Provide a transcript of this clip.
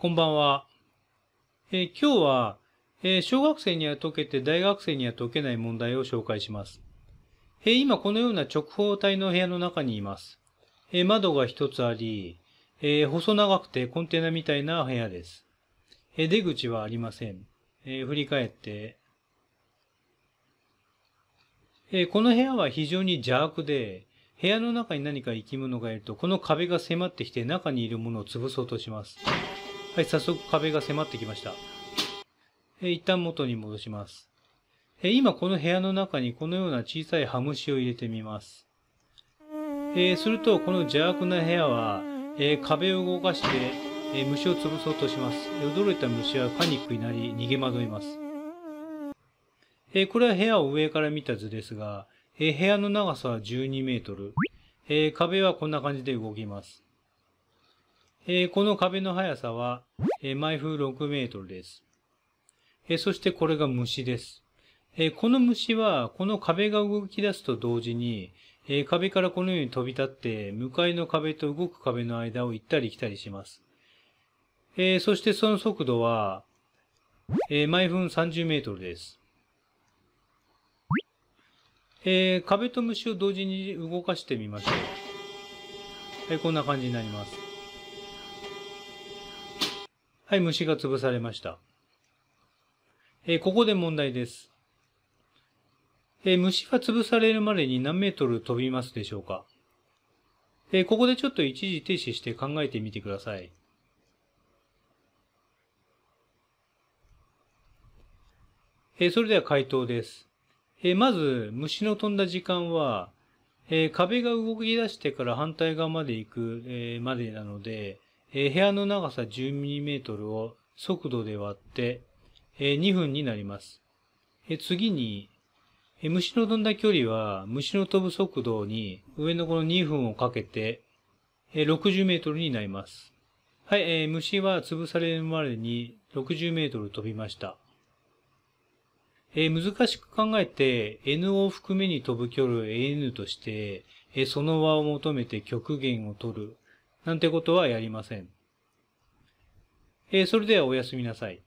こんばんは。えー、今日は、えー、小学生には解けて大学生には解けない問題を紹介します。えー、今このような直方体の部屋の中にいます。え窓が一つあり、え細長くてコンテナみたいな部屋です。え出口はありません。え振り返って、えこの部屋は非常に邪悪で、部屋の中に何か生き物がいると、この壁が迫ってきて中にいるものを潰そうとします。はい、早速壁が迫ってきました。え一旦元に戻します。え今この部屋の中にこのような小さいハムシを入れてみます。えすると、この邪悪な部屋は、え壁を動かして、え虫を潰そうとします。驚いた虫はパニックになり、逃げ惑います。えこれは部屋を上から見た図ですが、え部屋の長さは12メートル。え壁はこんな感じで動きます。えー、この壁の速さは、えー、毎分6メートルです。えー、そしてこれが虫です。えこの虫は、この壁が動き出すと同時に、え壁からこのように飛び立って、向かいの壁と動く壁の間を行ったり来たりします。えそしてその速度は、え毎分30メートルです。え壁と虫を同時に動かしてみましょう。い、こんな感じになります。はい、虫が潰されました。えー、ここで問題です。えー、虫が潰されるまでに何メートル飛びますでしょうかえー、ここでちょっと一時停止して考えてみてください。えそれでは回答です。えまず、虫の飛んだ時間は、え壁が動き出してから反対側まで行く、えまでなので、え部屋の長さ1 0 m を速度で割って、え2分になります。え次に、え虫の飛んだ距離は虫の飛ぶ速度に上のこの2分をかけて、え60 m になります。はい、えー、虫は潰されるまでに60メートル飛びました。えー、難しく考えて N を含めに飛ぶ距離を AN として、えー、その和を求めて極限を取るなんてことはやりません。えー、それではおやすみなさい。